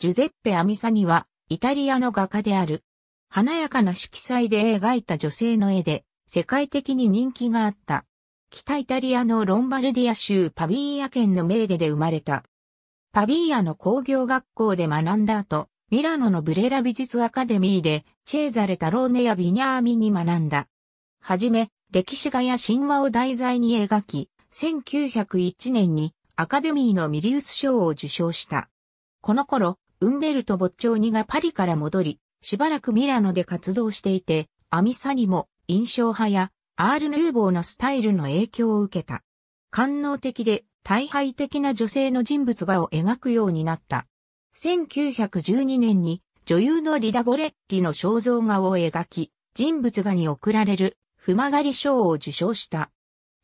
ジュゼッペ・アミサニは、イタリアの画家である。華やかな色彩で描いた女性の絵で、世界的に人気があった。北イタリアのロンバルディア州パビーア県のメーデで生まれた。パビーアの工業学校で学んだ後、ミラノのブレラ美術アカデミーで、チェーザレ・タローネやビニャーミに学んだ。はじめ、歴史画や神話を題材に描き、1901年にアカデミーのミリウス賞を受賞した。この頃、ウンベルト・ボッチョーニがパリから戻り、しばらくミラノで活動していて、アミサにも印象派やアール・ヌーボーのスタイルの影響を受けた。官能的で大敗的な女性の人物画を描くようになった。1912年に女優のリダ・ボレッリの肖像画を描き、人物画に贈られる不曲がり賞を受賞した。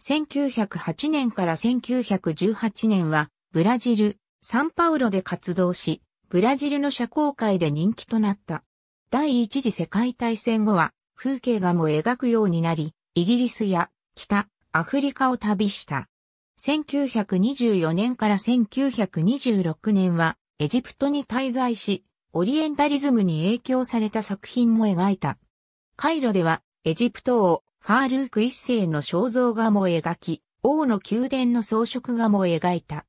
1908年から1918年はブラジル、サンパウロで活動し、ブラジルの社交界で人気となった。第一次世界大戦後は、風景画も描くようになり、イギリスや北アフリカを旅した。1924年から1926年は、エジプトに滞在し、オリエンタリズムに影響された作品も描いた。カイロでは、エジプト王、ファールーク一世の肖像画も描き、王の宮殿の装飾画も描いた。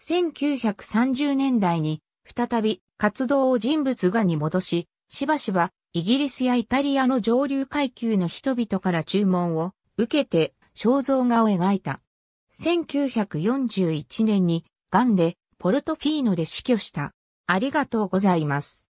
1930年代に再び活動を人物画に戻し、しばしばイギリスやイタリアの上流階級の人々から注文を受けて肖像画を描いた。1941年に癌でポルトフィーノで死去した。ありがとうございます。